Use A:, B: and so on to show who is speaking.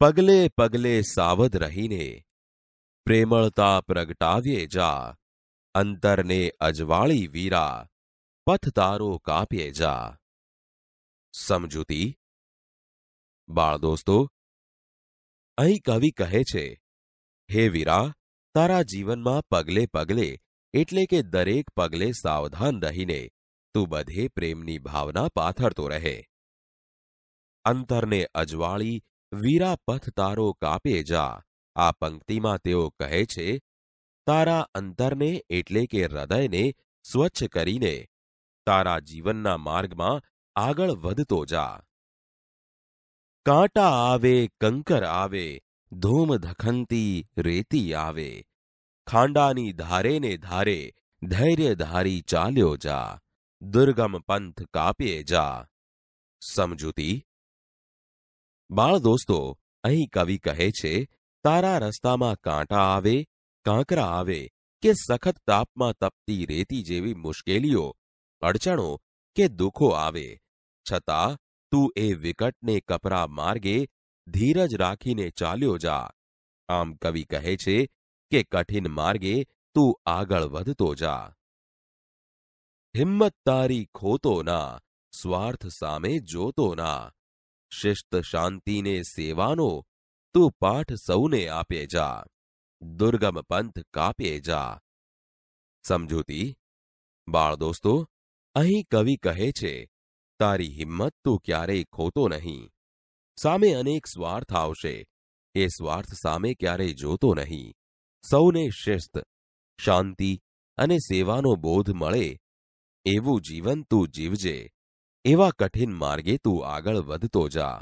A: પગલે પગલે સાવધ રહીને પ્રેમળતા પ્રગટાવીએ જા અંતરને અજવાળી વીરા પથ તારો કાપીએ જા સમજૂતી બાળ દોસ્તો અહીં કવિ કહે છે હે વીરા તારા જીવનમાં પગલે પગલે એટલે કે દરેક પગલે સાવધાન રહીને તું બધે પ્રેમની ભાવના પાથરતો રહે અંતરને અજવાળી વીરા પથ તારો કાપે જા આ પંક્તિમાં તેઓ કહે છે તારા અંતરને એટલે કે હૃદયને સ્વચ્છ કરીને તારા જીવનના માર્ગમાં આગળ વધતો જા કાંટા આવે કંકર આવે ધૂમ ધખંતી રેતી આવે ખાંડાની ધારે ને ધારે ધૈર્યધારી ચાલ્યો જા દુર્ગમ પંથ કાપીએ જા સમજૂતી બાળ દોસ્તો અહીં કવિ કહે છે તારા રસ્તામાં કાંટા આવે કાંકરા આવે કે સખત તાપમાં તપતી રેતી જેવી મુશ્કેલીઓ અડચણો કે દુઃખો આવે છતાં તું એ વિકટને કપરા માર્ગે ધીરજ રાખીને ચાલ્યો જા આમ કવિ કહે છે કે કઠિન માર્ગે તું આગળ વધતો જા હિંમત તારી ખોતો ના સ્વાર્થ સામે જોતો ના શિસ્ત શાંતિને સેવાનો તું પાઠ સૌને આપે જા દુર્ગમ પંથ કાપે જા સમજૂતી બાળ દોસ્તો અહીં કવિ કહે છે તારી હિંમત તું ક્યારેય ખોતો નહીં સામે અનેક સ્વાર્થ આવશે એ સ્વાર્થ સામે ક્યારેય જોતો નહીં સૌને શિસ્ત શાંતિ અને સેવાનો બોધ મળે એવું જીવન તું જીવજે એવા કઠિન માર્ગે તું આગળ વધતો જા